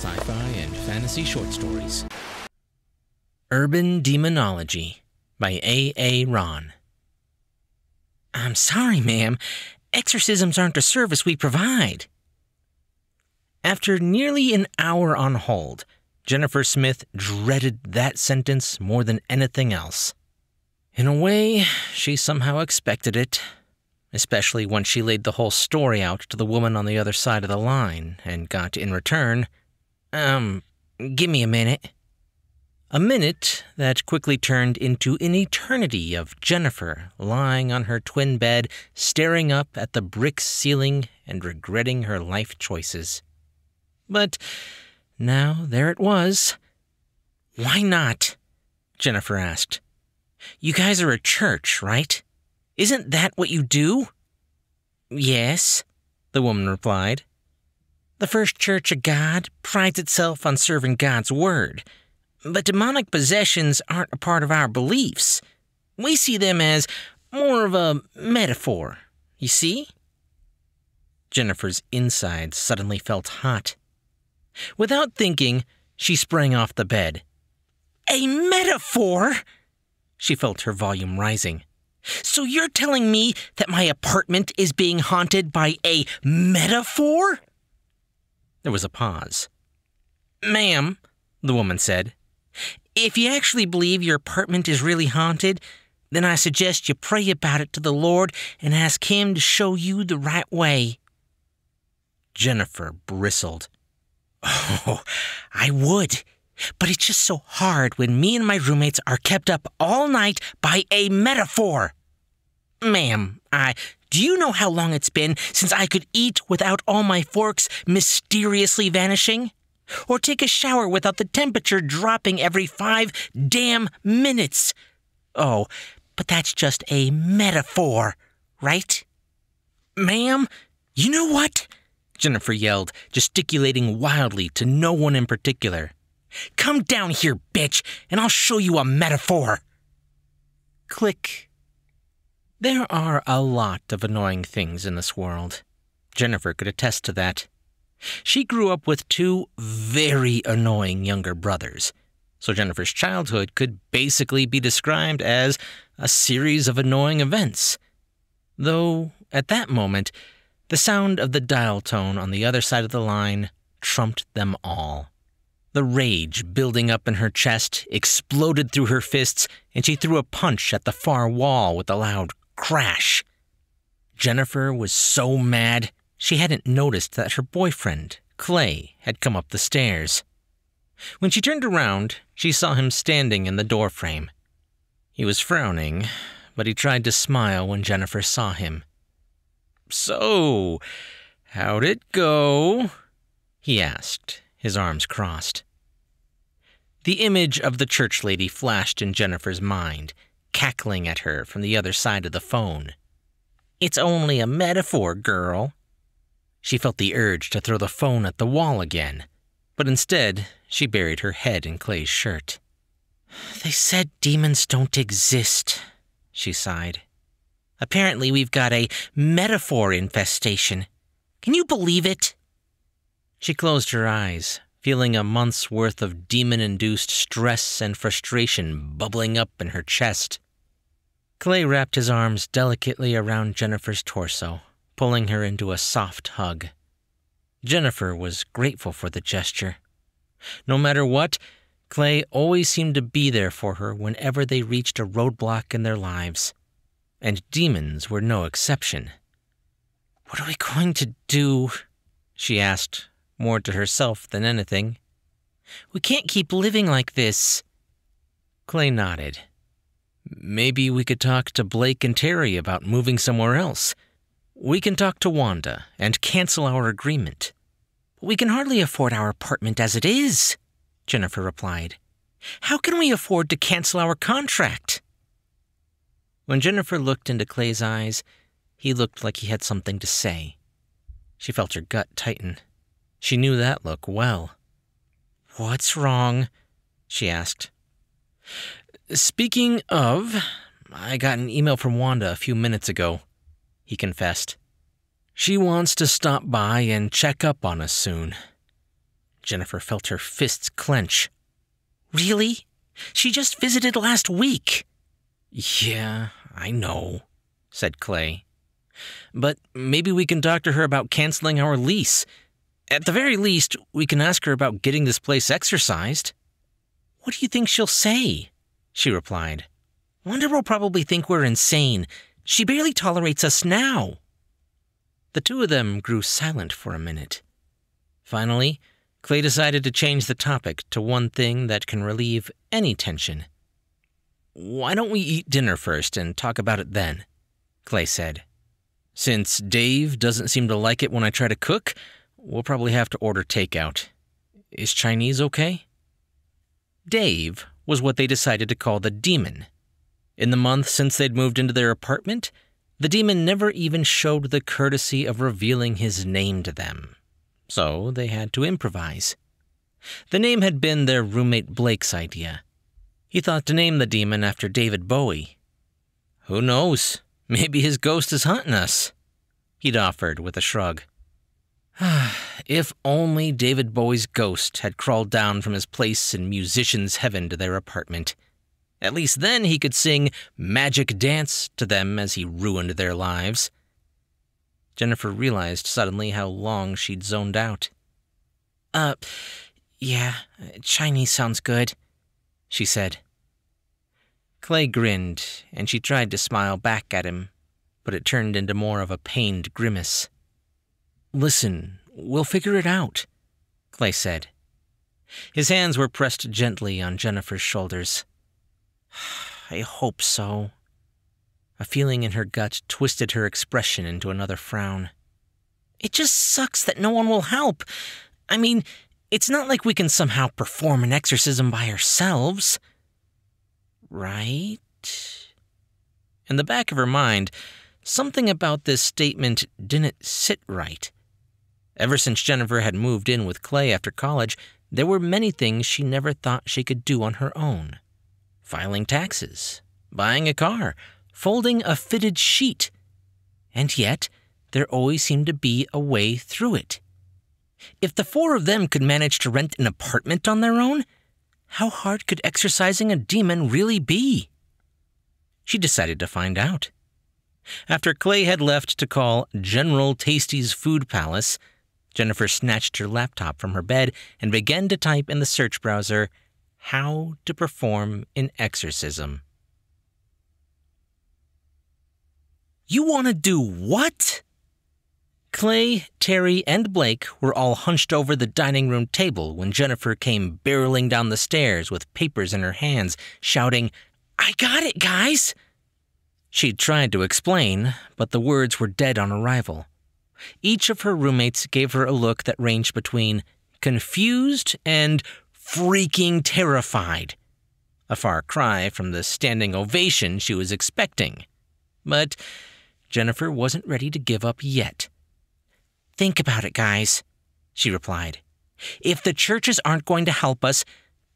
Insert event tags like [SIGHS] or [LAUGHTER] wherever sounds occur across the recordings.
sci fi and fantasy short stories. Urban Demonology by A. A. Ron. I'm sorry, ma'am. Exorcisms aren't a service we provide. After nearly an hour on hold, Jennifer Smith dreaded that sentence more than anything else. In a way, she somehow expected it, especially when she laid the whole story out to the woman on the other side of the line and got, in return, um, give me a minute. A minute that quickly turned into an eternity of Jennifer lying on her twin bed, staring up at the brick ceiling and regretting her life choices. But now there it was. Why not? Jennifer asked. You guys are a church, right? Isn't that what you do? Yes, the woman replied. The First Church of God prides itself on serving God's Word, but demonic possessions aren't a part of our beliefs. We see them as more of a metaphor, you see? Jennifer's insides suddenly felt hot. Without thinking, she sprang off the bed. A metaphor? She felt her volume rising. So you're telling me that my apartment is being haunted by a metaphor? There was a pause. Ma'am, the woman said, if you actually believe your apartment is really haunted, then I suggest you pray about it to the Lord and ask Him to show you the right way. Jennifer bristled. Oh, I would. But it's just so hard when me and my roommates are kept up all night by a metaphor. Ma'am, I do you know how long it's been since I could eat without all my forks mysteriously vanishing? Or take a shower without the temperature dropping every five damn minutes? Oh, but that's just a metaphor, right? Ma'am, you know what? Jennifer yelled, gesticulating wildly to no one in particular. Come down here, bitch, and I'll show you a metaphor. Click. There are a lot of annoying things in this world. Jennifer could attest to that. She grew up with two very annoying younger brothers, so Jennifer's childhood could basically be described as a series of annoying events. Though, at that moment, the sound of the dial tone on the other side of the line trumped them all. The rage building up in her chest exploded through her fists, and she threw a punch at the far wall with a loud crash. Jennifer was so mad, she hadn't noticed that her boyfriend, Clay, had come up the stairs. When she turned around, she saw him standing in the doorframe. He was frowning, but he tried to smile when Jennifer saw him. So, how'd it go? he asked, his arms crossed. The image of the church lady flashed in Jennifer's mind cackling at her from the other side of the phone. It's only a metaphor, girl. She felt the urge to throw the phone at the wall again, but instead she buried her head in Clay's shirt. They said demons don't exist, she sighed. Apparently, we've got a metaphor infestation. Can you believe it? She closed her eyes, feeling a month's worth of demon induced stress and frustration bubbling up in her chest. Clay wrapped his arms delicately around Jennifer's torso, pulling her into a soft hug. Jennifer was grateful for the gesture. No matter what, Clay always seemed to be there for her whenever they reached a roadblock in their lives. And demons were no exception. What are we going to do? she asked, more to herself than anything. We can't keep living like this. Clay nodded. Maybe we could talk to Blake and Terry about moving somewhere else. We can talk to Wanda and cancel our agreement. We can hardly afford our apartment as it is, Jennifer replied. How can we afford to cancel our contract? When Jennifer looked into Clay's eyes, he looked like he had something to say. She felt her gut tighten. She knew that look well. What's wrong? she asked. Speaking of, I got an email from Wanda a few minutes ago, he confessed. She wants to stop by and check up on us soon. Jennifer felt her fists clench. Really? She just visited last week. Yeah, I know, said Clay. But maybe we can talk to her about canceling our lease. At the very least, we can ask her about getting this place exercised. What do you think she'll say? She replied. Wonder will probably think we're insane. She barely tolerates us now. The two of them grew silent for a minute. Finally, Clay decided to change the topic to one thing that can relieve any tension. Why don't we eat dinner first and talk about it then? Clay said. Since Dave doesn't seem to like it when I try to cook, We'll probably have to order takeout. Is Chinese okay? Dave was what they decided to call the demon. In the month since they'd moved into their apartment, the demon never even showed the courtesy of revealing his name to them. So they had to improvise. The name had been their roommate Blake's idea. He thought to name the demon after David Bowie. Who knows? Maybe his ghost is hunting us, he'd offered with a shrug. [SIGHS] if only David Bowie's ghost had crawled down from his place in musician's heaven to their apartment. At least then he could sing Magic Dance to them as he ruined their lives. Jennifer realized suddenly how long she'd zoned out. Uh, yeah, Chinese sounds good, she said. Clay grinned, and she tried to smile back at him, but it turned into more of a pained grimace. Listen, we'll figure it out, Clay said. His hands were pressed gently on Jennifer's shoulders. [SIGHS] I hope so. A feeling in her gut twisted her expression into another frown. It just sucks that no one will help. I mean, it's not like we can somehow perform an exorcism by ourselves. Right? In the back of her mind, something about this statement didn't sit right. Ever since Jennifer had moved in with Clay after college, there were many things she never thought she could do on her own filing taxes, buying a car, folding a fitted sheet. And yet, there always seemed to be a way through it. If the four of them could manage to rent an apartment on their own, how hard could exercising a demon really be? She decided to find out. After Clay had left to call General Tasty's Food Palace, Jennifer snatched her laptop from her bed and began to type in the search browser, How to Perform an Exorcism. You want to do what? Clay, Terry, and Blake were all hunched over the dining room table when Jennifer came barreling down the stairs with papers in her hands, shouting, I got it, guys! She tried to explain, but the words were dead on arrival. Each of her roommates gave her a look that ranged between confused and freaking terrified. A far cry from the standing ovation she was expecting. But Jennifer wasn't ready to give up yet. Think about it, guys, she replied. If the churches aren't going to help us,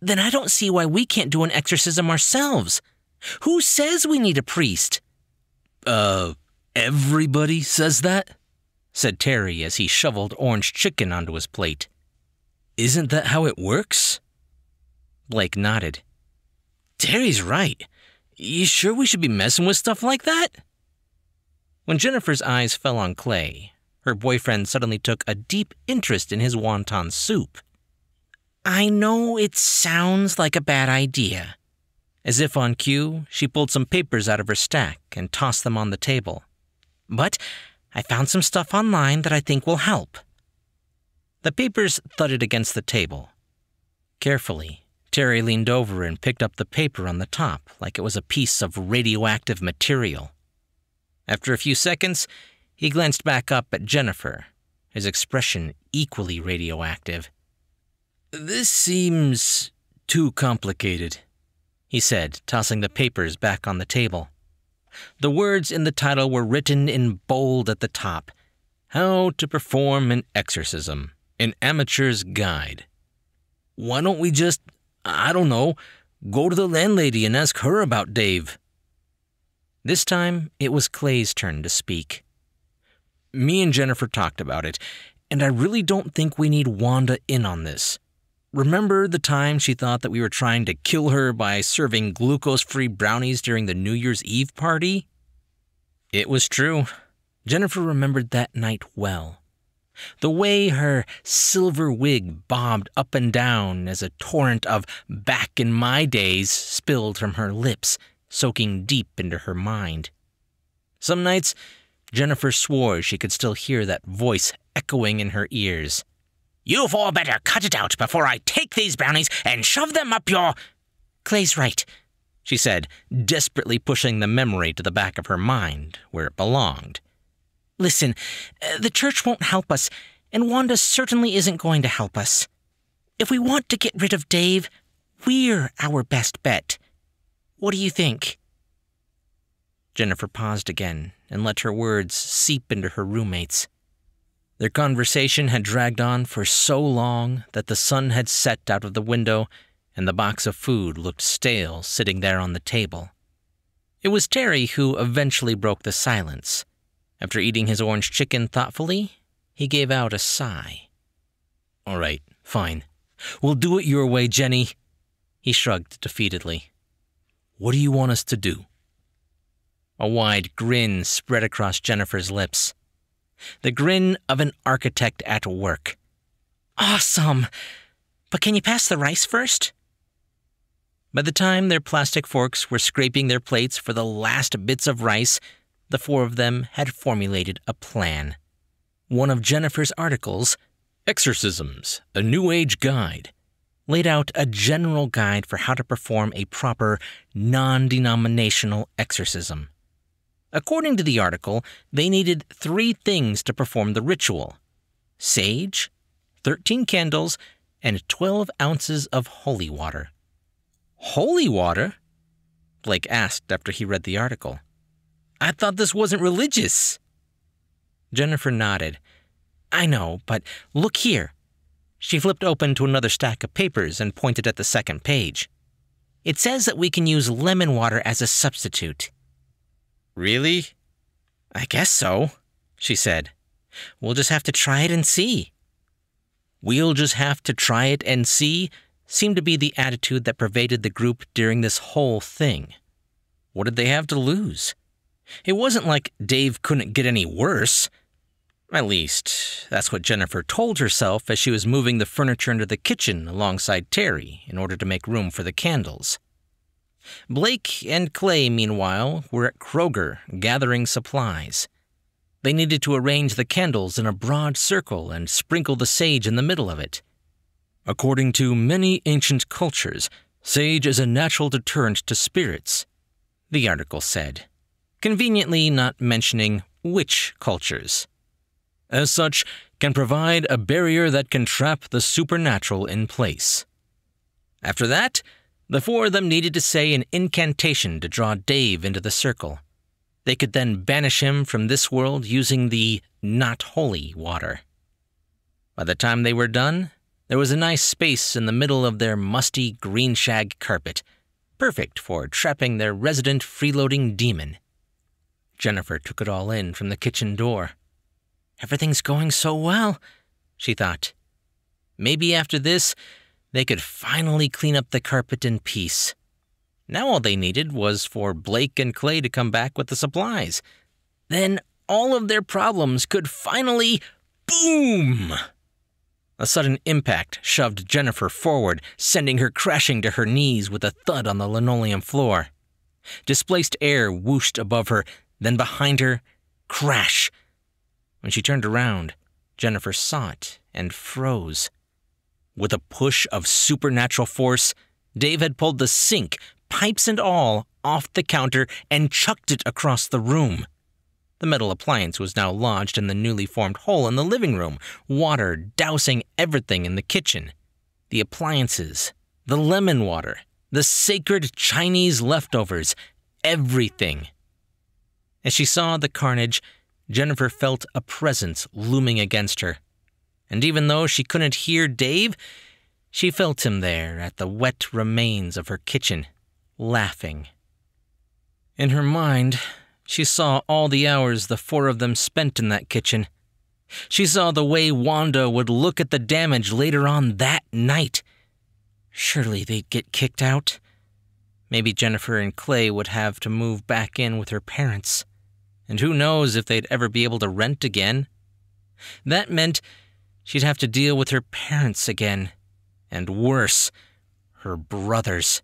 then I don't see why we can't do an exorcism ourselves. Who says we need a priest? Uh, everybody says that? said Terry as he shoveled orange chicken onto his plate. Isn't that how it works? Blake nodded. Terry's right. You sure we should be messing with stuff like that? When Jennifer's eyes fell on Clay, her boyfriend suddenly took a deep interest in his wonton soup. I know it sounds like a bad idea. As if on cue, she pulled some papers out of her stack and tossed them on the table. But I found some stuff online that I think will help. The papers thudded against the table. Carefully, Terry leaned over and picked up the paper on the top like it was a piece of radioactive material. After a few seconds, he glanced back up at Jennifer, his expression equally radioactive. This seems too complicated, he said, tossing the papers back on the table. The words in the title were written in bold at the top How to Perform an Exorcism, an Amateur's Guide. Why don't we just, I don't know, go to the landlady and ask her about Dave? This time, it was Clay's turn to speak. Me and Jennifer talked about it, and I really don't think we need Wanda in on this. Remember the time she thought that we were trying to kill her by serving glucose free brownies during the New Year's Eve party? It was true. Jennifer remembered that night well. The way her silver wig bobbed up and down as a torrent of back in my days spilled from her lips, soaking deep into her mind. Some nights, Jennifer swore she could still hear that voice echoing in her ears. You've all better cut it out before I take these brownies and shove them up your. Clay's right, she said, desperately pushing the memory to the back of her mind where it belonged. Listen, uh, the church won't help us, and Wanda certainly isn't going to help us. If we want to get rid of Dave, we're our best bet. What do you think? Jennifer paused again and let her words seep into her roommates. Their conversation had dragged on for so long that the sun had set out of the window and the box of food looked stale sitting there on the table. It was Terry who eventually broke the silence. After eating his orange chicken thoughtfully, he gave out a sigh. All right, fine. We'll do it your way, Jenny. He shrugged defeatedly. What do you want us to do? A wide grin spread across Jennifer's lips the grin of an architect at work. Awesome! But can you pass the rice first? By the time their plastic forks were scraping their plates for the last bits of rice, the four of them had formulated a plan. One of Jennifer's articles, Exorcisms, a New Age Guide, laid out a general guide for how to perform a proper, non denominational exorcism. According to the article, they needed three things to perform the ritual sage, 13 candles, and 12 ounces of holy water. Holy water? Blake asked after he read the article. I thought this wasn't religious. Jennifer nodded. I know, but look here. She flipped open to another stack of papers and pointed at the second page. It says that we can use lemon water as a substitute. Really? I guess so, she said. We'll just have to try it and see. We'll just have to try it and see seemed to be the attitude that pervaded the group during this whole thing. What did they have to lose? It wasn't like Dave couldn't get any worse. At least, that's what Jennifer told herself as she was moving the furniture into the kitchen alongside Terry in order to make room for the candles. Blake and Clay, meanwhile, were at Kroger gathering supplies. They needed to arrange the candles in a broad circle and sprinkle the sage in the middle of it. According to many ancient cultures, sage is a natural deterrent to spirits, the article said, conveniently not mentioning which cultures. As such, can provide a barrier that can trap the supernatural in place. After that, the four of them needed to say an incantation to draw Dave into the circle. They could then banish him from this world using the not holy water. By the time they were done, there was a nice space in the middle of their musty green shag carpet, perfect for trapping their resident freeloading demon. Jennifer took it all in from the kitchen door. Everything's going so well, she thought. Maybe after this, they could finally clean up the carpet in peace. Now all they needed was for Blake and Clay to come back with the supplies. Then all of their problems could finally boom! A sudden impact shoved Jennifer forward, sending her crashing to her knees with a thud on the linoleum floor. Displaced air whooshed above her, then behind her, crash. When she turned around, Jennifer saw it and froze. With a push of supernatural force, Dave had pulled the sink, pipes and all, off the counter and chucked it across the room. The metal appliance was now lodged in the newly formed hole in the living room, water dousing everything in the kitchen. The appliances, the lemon water, the sacred Chinese leftovers, everything. As she saw the carnage, Jennifer felt a presence looming against her and even though she couldn't hear Dave, she felt him there at the wet remains of her kitchen, laughing. In her mind, she saw all the hours the four of them spent in that kitchen. She saw the way Wanda would look at the damage later on that night. Surely they'd get kicked out. Maybe Jennifer and Clay would have to move back in with her parents. And who knows if they'd ever be able to rent again? That meant She'd have to deal with her parents again, and worse, her brothers.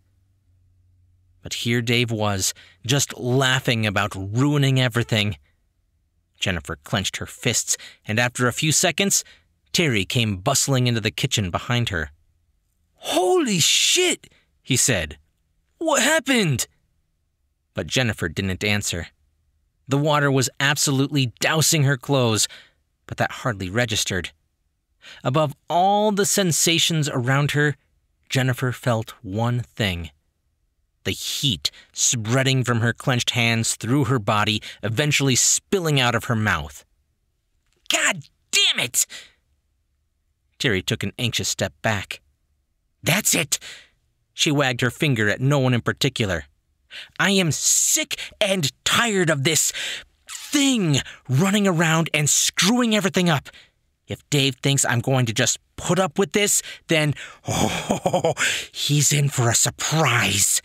But here Dave was, just laughing about ruining everything. Jennifer clenched her fists, and after a few seconds, Terry came bustling into the kitchen behind her. Holy shit, he said. What happened? But Jennifer didn't answer. The water was absolutely dousing her clothes, but that hardly registered. Above all the sensations around her, Jennifer felt one thing the heat spreading from her clenched hands through her body, eventually spilling out of her mouth. God damn it! Terry took an anxious step back. That's it! She wagged her finger at no one in particular. I am sick and tired of this thing running around and screwing everything up. If Dave thinks I'm going to just put up with this, then oh, he's in for a surprise.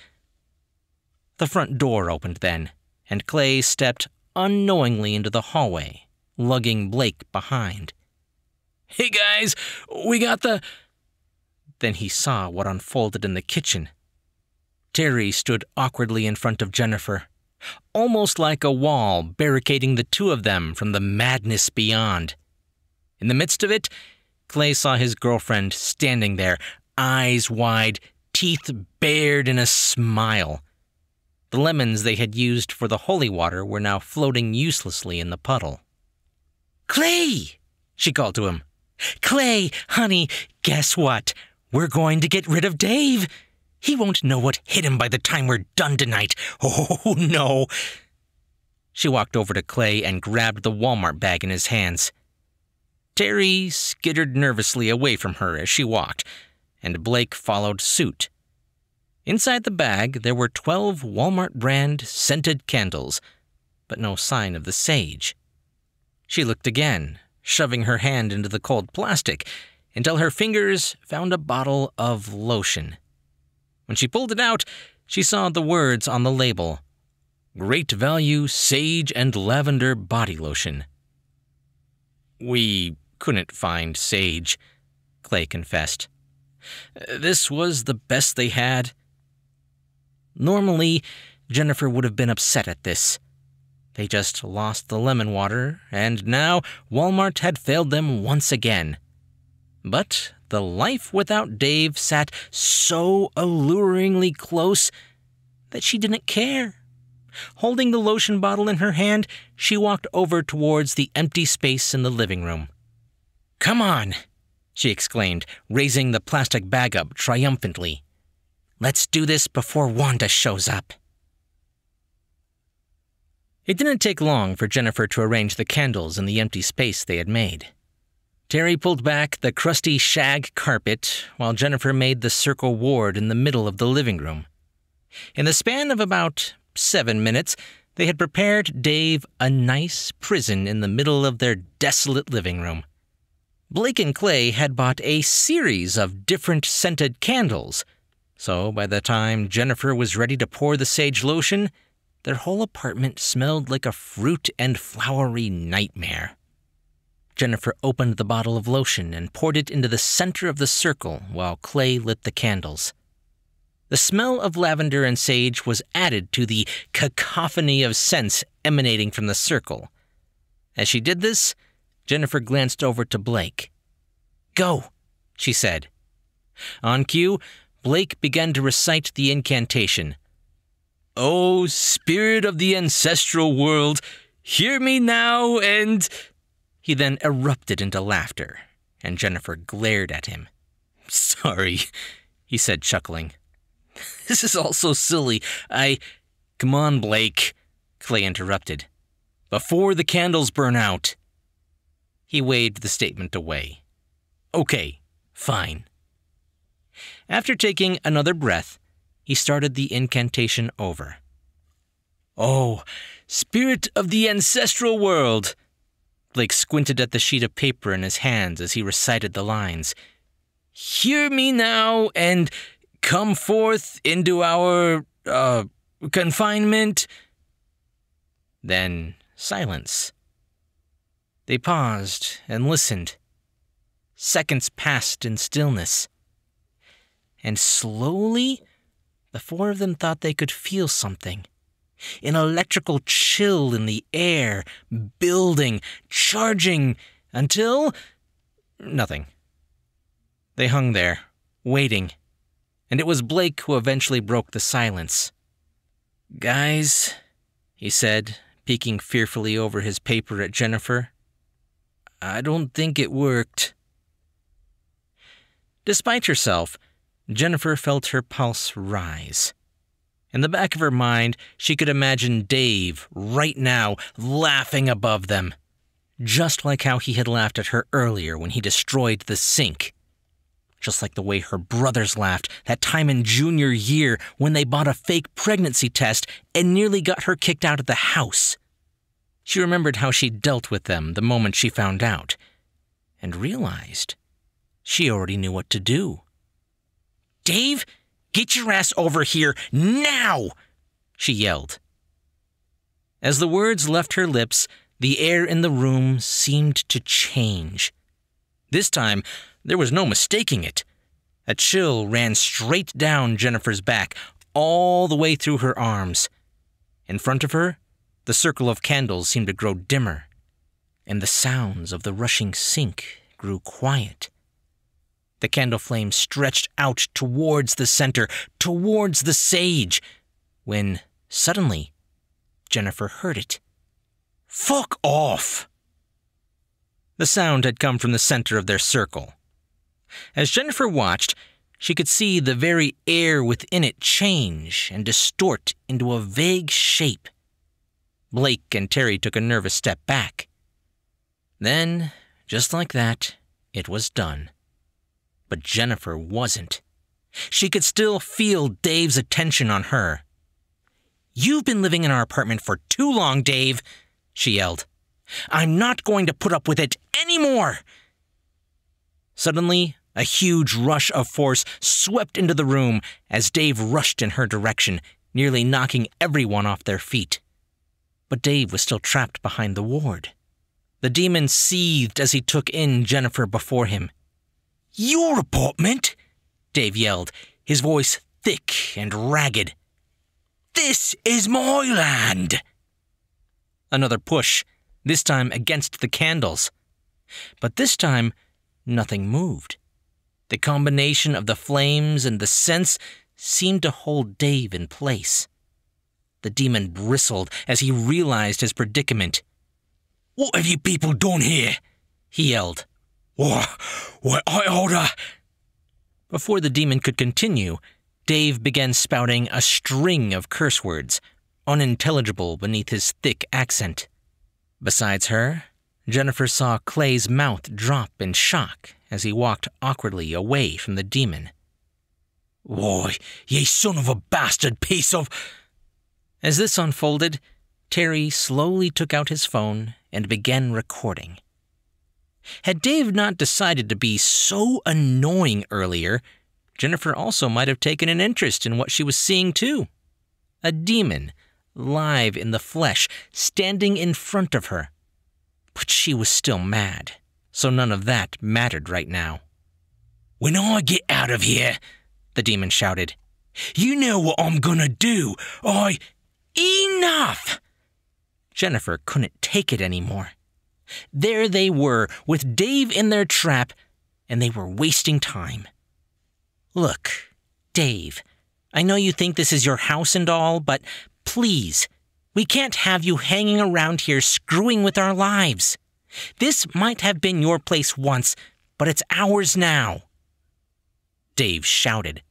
The front door opened then, and Clay stepped unknowingly into the hallway, lugging Blake behind. Hey guys, we got the. Then he saw what unfolded in the kitchen. Terry stood awkwardly in front of Jennifer, almost like a wall barricading the two of them from the madness beyond. In the midst of it, Clay saw his girlfriend standing there, eyes wide, teeth bared in a smile. The lemons they had used for the holy water were now floating uselessly in the puddle. Clay! she called to him. Clay, honey, guess what? We're going to get rid of Dave. He won't know what hit him by the time we're done tonight. Oh, [LAUGHS] no. She walked over to Clay and grabbed the Walmart bag in his hands. Terry skittered nervously away from her as she walked, and Blake followed suit. Inside the bag, there were 12 Walmart brand scented candles, but no sign of the sage. She looked again, shoving her hand into the cold plastic until her fingers found a bottle of lotion. When she pulled it out, she saw the words on the label Great Value Sage and Lavender Body Lotion. We couldn't find Sage, Clay confessed. This was the best they had. Normally, Jennifer would have been upset at this. They just lost the lemon water, and now Walmart had failed them once again. But the life without Dave sat so alluringly close that she didn't care. Holding the lotion bottle in her hand, she walked over towards the empty space in the living room. Come on, she exclaimed, raising the plastic bag up triumphantly. Let's do this before Wanda shows up. It didn't take long for Jennifer to arrange the candles in the empty space they had made. Terry pulled back the crusty shag carpet while Jennifer made the circle ward in the middle of the living room. In the span of about seven minutes, they had prepared Dave a nice prison in the middle of their desolate living room. Blake and Clay had bought a series of different scented candles, so by the time Jennifer was ready to pour the sage lotion, their whole apartment smelled like a fruit and flowery nightmare. Jennifer opened the bottle of lotion and poured it into the center of the circle while Clay lit the candles. The smell of lavender and sage was added to the cacophony of scents emanating from the circle. As she did this, Jennifer glanced over to Blake. Go, she said. On cue, Blake began to recite the incantation. O oh, spirit of the ancestral world, hear me now and. He then erupted into laughter, and Jennifer glared at him. Sorry, he said, chuckling. [LAUGHS] This is all so silly. I. Come on, Blake, Clay interrupted. Before the candles burn out. He waved the statement away. Okay, fine. After taking another breath, he started the incantation over. Oh, Spirit of the Ancestral World! Blake squinted at the sheet of paper in his hands as he recited the lines. Hear me now and come forth into our, uh, confinement. Then silence. They paused and listened. Seconds passed in stillness. And slowly, the four of them thought they could feel something an electrical chill in the air, building, charging, until nothing. They hung there, waiting, and it was Blake who eventually broke the silence. Guys, he said, peeking fearfully over his paper at Jennifer. I don't think it worked. Despite herself, Jennifer felt her pulse rise. In the back of her mind, she could imagine Dave, right now, laughing above them. Just like how he had laughed at her earlier when he destroyed the sink. Just like the way her brothers laughed that time in junior year when they bought a fake pregnancy test and nearly got her kicked out of the house. She remembered how she dealt with them the moment she found out, and realized she already knew what to do. Dave, get your ass over here now! she yelled. As the words left her lips, the air in the room seemed to change. This time, there was no mistaking it. A chill ran straight down Jennifer's back, all the way through her arms. In front of her, the circle of candles seemed to grow dimmer, and the sounds of the rushing sink grew quiet. The candle flame stretched out towards the center, towards the sage, when suddenly Jennifer heard it. Fuck off! The sound had come from the center of their circle. As Jennifer watched, she could see the very air within it change and distort into a vague shape. Blake and Terry took a nervous step back. Then, just like that, it was done. But Jennifer wasn't. She could still feel Dave's attention on her. You've been living in our apartment for too long, Dave, she yelled. I'm not going to put up with it anymore! Suddenly, a huge rush of force swept into the room as Dave rushed in her direction, nearly knocking everyone off their feet but Dave was still trapped behind the ward. The demon seethed as he took in Jennifer before him. Your apartment? Dave yelled, his voice thick and ragged. This is my land! Another push, this time against the candles. But this time, nothing moved. The combination of the flames and the sense seemed to hold Dave in place. The demon bristled as he realized his predicament. What have you people done here? he yelled. What? What I order? Before the demon could continue, Dave began spouting a string of curse words, unintelligible beneath his thick accent. Besides her, Jennifer saw Clay's mouth drop in shock as he walked awkwardly away from the demon. Why, ye son of a bastard piece of. As this unfolded, Terry slowly took out his phone and began recording. Had Dave not decided to be so annoying earlier, Jennifer also might have taken an interest in what she was seeing too. A demon, live in the flesh, standing in front of her. But she was still mad, so none of that mattered right now. When I get out of here, the demon shouted, you know what I'm gonna do. I Enough! Jennifer couldn't take it anymore. There they were, with Dave in their trap, and they were wasting time. Look, Dave, I know you think this is your house and all, but please, we can't have you hanging around here screwing with our lives. This might have been your place once, but it's ours now. Dave shouted,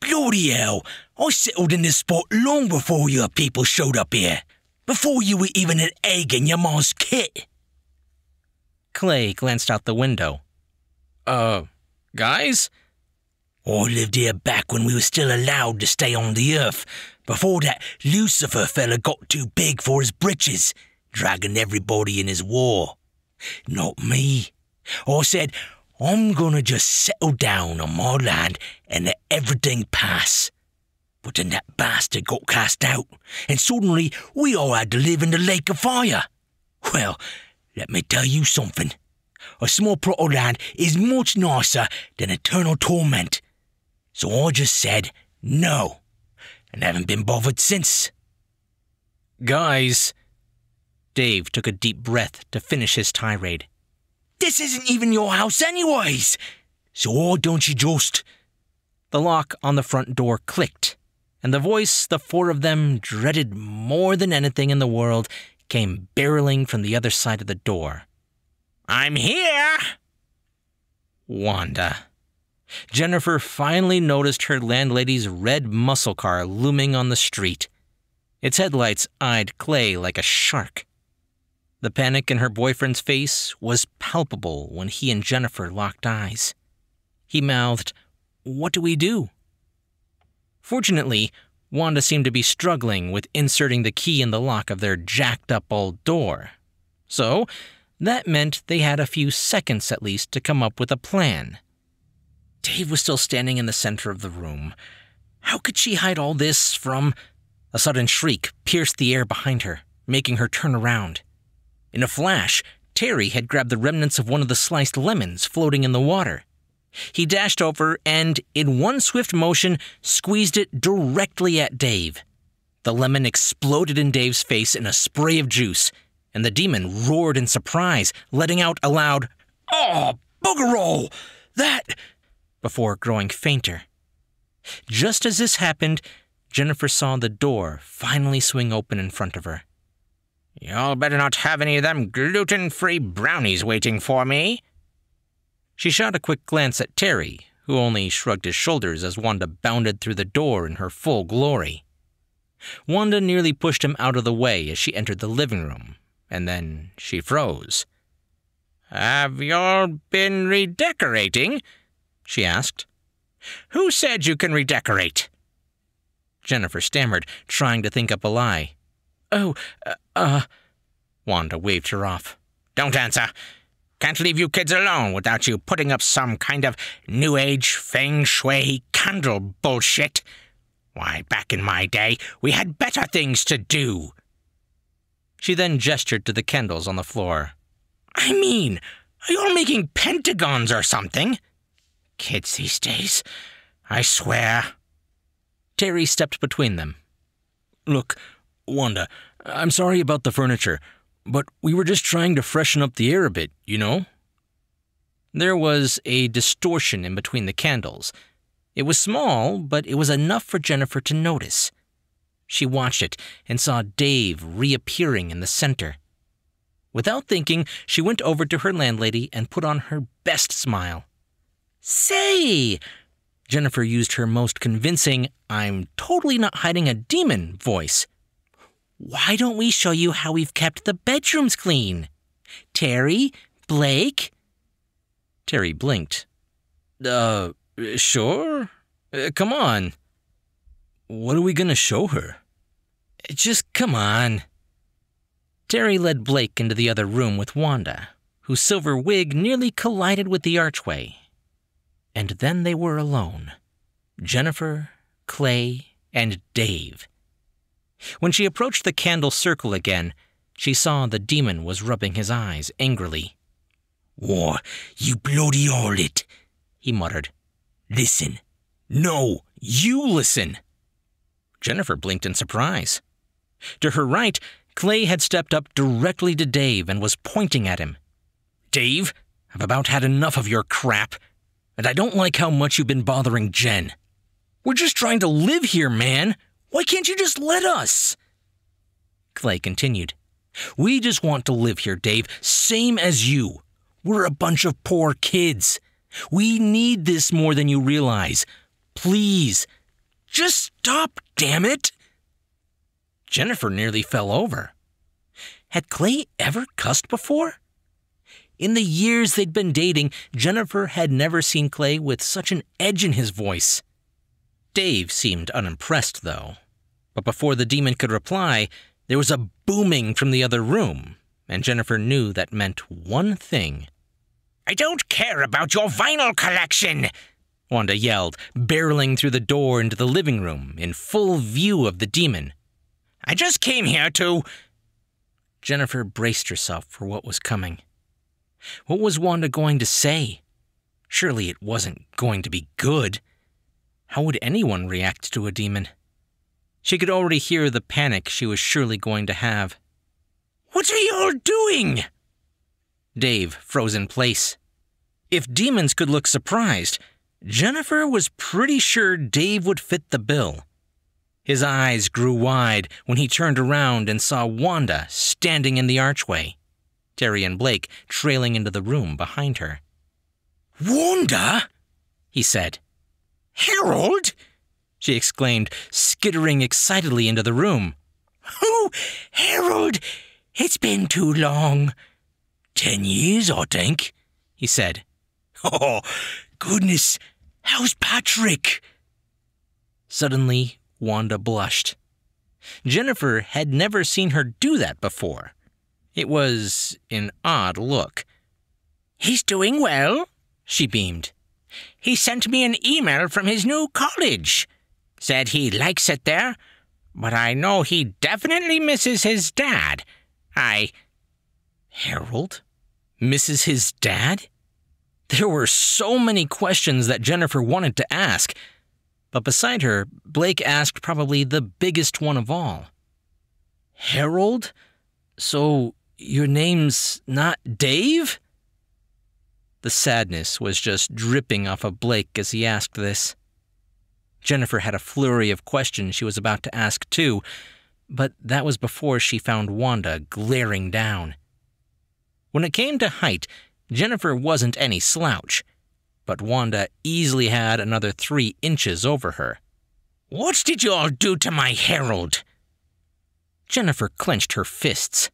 Bloody hell, I settled in this spot long before your people showed up here. Before you were even an egg in your ma's kit. Clay glanced out the window. Uh, guys? I lived here back when we were still allowed to stay on the earth, before that Lucifer fella got too big for his britches, dragging everybody in his war. Not me. I said, I'm gonna just settle down on my land and let everything pass. But then that bastard got cast out, and suddenly we all had to live in the lake of fire. Well, let me tell you something. A small plot of land is much nicer than eternal torment. So I just said no, and haven't been bothered since. Guys, Dave took a deep breath to finish his tirade. This isn't even your house, anyways. So oh, don't you just. The lock on the front door clicked, and the voice the four of them dreaded more than anything in the world came barreling from the other side of the door. I'm here! Wanda. Jennifer finally noticed her landlady's red muscle car looming on the street. Its headlights eyed Clay like a shark. The panic in her boyfriend's face was palpable when he and Jennifer locked eyes. He mouthed, What do we do? Fortunately, Wanda seemed to be struggling with inserting the key in the lock of their jacked up old door. So, that meant they had a few seconds at least to come up with a plan. Dave was still standing in the center of the room. How could she hide all this from. A sudden shriek pierced the air behind her, making her turn around. In a flash, Terry had grabbed the remnants of one of the sliced lemons floating in the water. He dashed over and, in one swift motion, squeezed it directly at Dave. The lemon exploded in Dave's face in a spray of juice, and the demon roared in surprise, letting out a loud, Oh, roll!" That! before growing fainter. Just as this happened, Jennifer saw the door finally swing open in front of her. You'll better not have any of them gluten free brownies waiting for me. She shot a quick glance at Terry, who only shrugged his shoulders as Wanda bounded through the door in her full glory. Wanda nearly pushed him out of the way as she entered the living room, and then she froze. Have y'all been redecorating? she asked. Who said you can redecorate? Jennifer stammered, trying to think up a lie. Oh, uh, uh. Wanda waved her off. Don't answer. Can't leave you kids alone without you putting up some kind of New Age Feng Shui candle bullshit. Why, back in my day, we had better things to do. She then gestured to the candles on the floor. I mean, are you all making pentagons or something? Kids these days, I swear. Terry stepped between them. Look, Wanda, I'm sorry about the furniture, but we were just trying to freshen up the air a bit, you know? There was a distortion in between the candles. It was small, but it was enough for Jennifer to notice. She watched it and saw Dave reappearing in the center. Without thinking, she went over to her landlady and put on her best smile. Say! Jennifer used her most convincing, I'm totally not hiding a demon voice why don't we show you how we've kept the bedrooms clean? Terry, Blake? Terry blinked. Uh, sure. Uh, come on. What are we going to show her? Just come on. Terry led Blake into the other room with Wanda, whose silver wig nearly collided with the archway. And then they were alone Jennifer, Clay, and Dave when she approached the candle circle again, she saw the demon was rubbing his eyes angrily. War, you bloody harlot, he muttered. Listen. No, you listen. Jennifer blinked in surprise. To her right, Clay had stepped up directly to Dave and was pointing at him. Dave, I've about had enough of your crap, and I don't like how much you've been bothering Jen. We're just trying to live here, man. Why can't you just let us? Clay continued. We just want to live here, Dave, same as you. We're a bunch of poor kids. We need this more than you realize. Please, just stop, damn it. Jennifer nearly fell over. Had Clay ever cussed before? In the years they'd been dating, Jennifer had never seen Clay with such an edge in his voice. Dave seemed unimpressed, though. But before the demon could reply, there was a booming from the other room, and Jennifer knew that meant one thing. I don't care about your vinyl collection! Wanda yelled, barreling through the door into the living room in full view of the demon. I just came here to. Jennifer braced herself for what was coming. What was Wanda going to say? Surely it wasn't going to be good. How would anyone react to a demon? She could already hear the panic she was surely going to have. What are you all doing? Dave froze in place. If demons could look surprised, Jennifer was pretty sure Dave would fit the bill. His eyes grew wide when he turned around and saw Wanda standing in the archway, Terry and Blake trailing into the room behind her. Wanda? he said. Harold? she exclaimed, skittering excitedly into the room. Oh, Harold, it's been too long. Ten years, I think, he said. Oh, goodness, how's Patrick? Suddenly, Wanda blushed. Jennifer had never seen her do that before. It was an odd look. He's doing well, she beamed. He sent me an email from his new college. Said he likes it there, but I know he definitely misses his dad. I. Harold? Misses his dad? There were so many questions that Jennifer wanted to ask. But beside her, Blake asked probably the biggest one of all Harold? So your name's not Dave? The sadness was just dripping off of Blake as he asked this. Jennifer had a flurry of questions she was about to ask, too, but that was before she found Wanda glaring down. When it came to height, Jennifer wasn't any slouch, but Wanda easily had another three inches over her. What did you all do to my herald? Jennifer clenched her fists.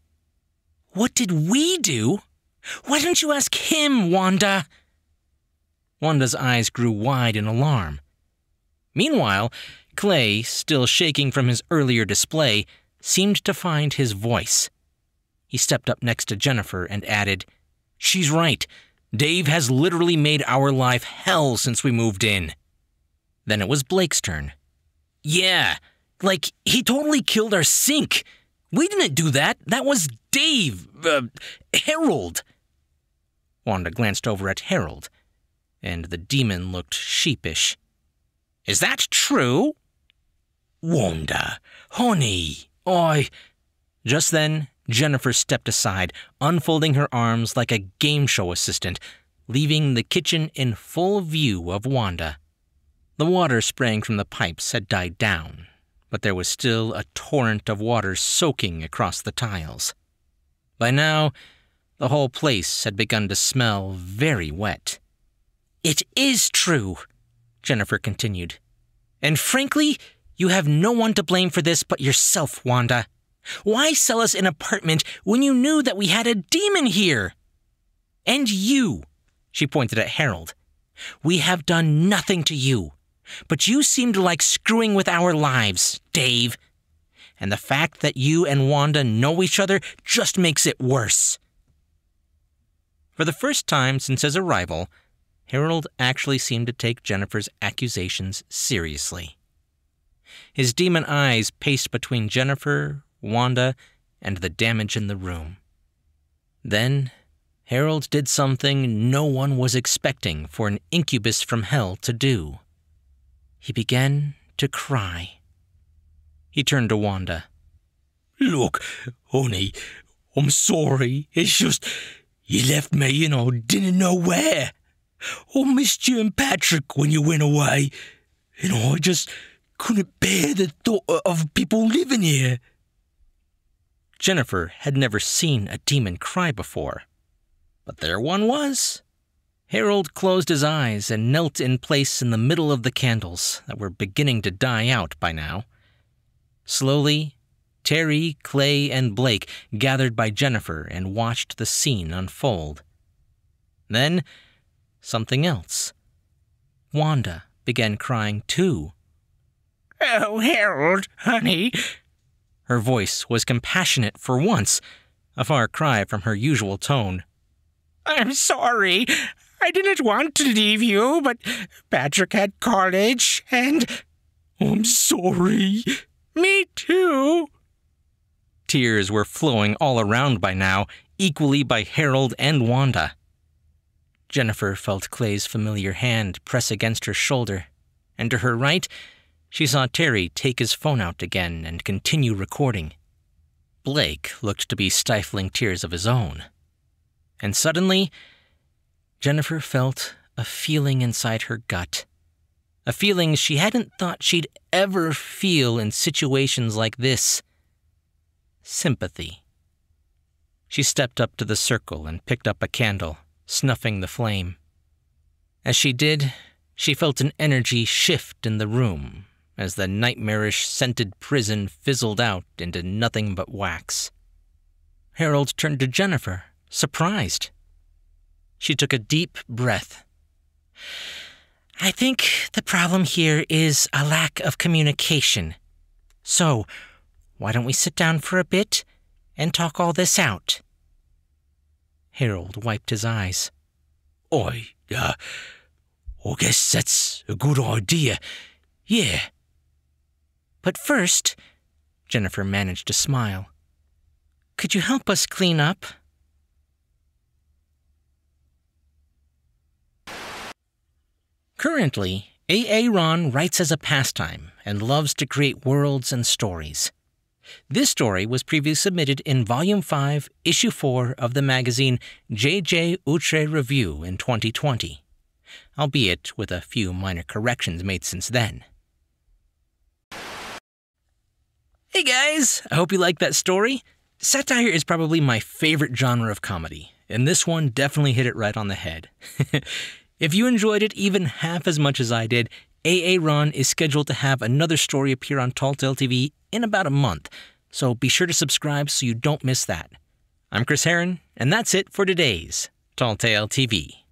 What did we do? Why don't you ask him, Wanda? Wanda's eyes grew wide in alarm. Meanwhile, Clay, still shaking from his earlier display, seemed to find his voice. He stepped up next to Jennifer and added, She's right. Dave has literally made our life hell since we moved in. Then it was Blake's turn. Yeah, like he totally killed our sink. We didn't do that. That was Dave, uh, Harold. Wanda glanced over at Harold, and the demon looked sheepish. Is that true? Wanda, honey, I. Just then, Jennifer stepped aside, unfolding her arms like a game show assistant, leaving the kitchen in full view of Wanda. The water spraying from the pipes had died down, but there was still a torrent of water soaking across the tiles. By now, the whole place had begun to smell very wet. It is true, Jennifer continued. And frankly, you have no one to blame for this but yourself, Wanda. Why sell us an apartment when you knew that we had a demon here? And you, she pointed at Harold. We have done nothing to you, but you seem to like screwing with our lives, Dave. And the fact that you and Wanda know each other just makes it worse. For the first time since his arrival, Harold actually seemed to take Jennifer's accusations seriously. His demon eyes paced between Jennifer, Wanda, and the damage in the room. Then, Harold did something no one was expecting for an incubus from hell to do. He began to cry. He turned to Wanda. Look, honey, I'm sorry. It's just. You left me and I didn't know where. I missed you and Patrick when you went away, and I just couldn't bear the thought of people living here. Jennifer had never seen a demon cry before, but there one was. Harold closed his eyes and knelt in place in the middle of the candles that were beginning to die out by now. Slowly, Terry, Clay, and Blake gathered by Jennifer and watched the scene unfold. Then, something else. Wanda began crying too. Oh, Harold, honey. Her voice was compassionate for once, a far cry from her usual tone. I'm sorry. I didn't want to leave you, but Patrick had college and. I'm sorry. Me too, Tears were flowing all around by now, equally by Harold and Wanda. Jennifer felt Clay's familiar hand press against her shoulder, and to her right, she saw Terry take his phone out again and continue recording. Blake looked to be stifling tears of his own. And suddenly, Jennifer felt a feeling inside her gut. A feeling she hadn't thought she'd ever feel in situations like this sympathy. She stepped up to the circle and picked up a candle, snuffing the flame. As she did, she felt an energy shift in the room as the nightmarish scented prison fizzled out into nothing but wax. Harold turned to Jennifer, surprised. She took a deep breath. I think the problem here is a lack of communication. So, why don't we sit down for a bit and talk all this out? Harold wiped his eyes. I, uh, I guess that's a good idea. Yeah. But first, Jennifer managed to smile. Could you help us clean up? Currently, A.A. Ron writes as a pastime and loves to create worlds and stories. This story was previously submitted in Volume 5, Issue 4 of the magazine J.J. Outre Review in 2020, albeit with a few minor corrections made since then. Hey guys, I hope you liked that story. Satire is probably my favorite genre of comedy, and this one definitely hit it right on the head. [LAUGHS] if you enjoyed it even half as much as I did, AA Ron is scheduled to have another story appear on Tall Tale TV in about a month, so be sure to subscribe so you don't miss that. I'm Chris Herron, and that's it for today's Tall Tale TV.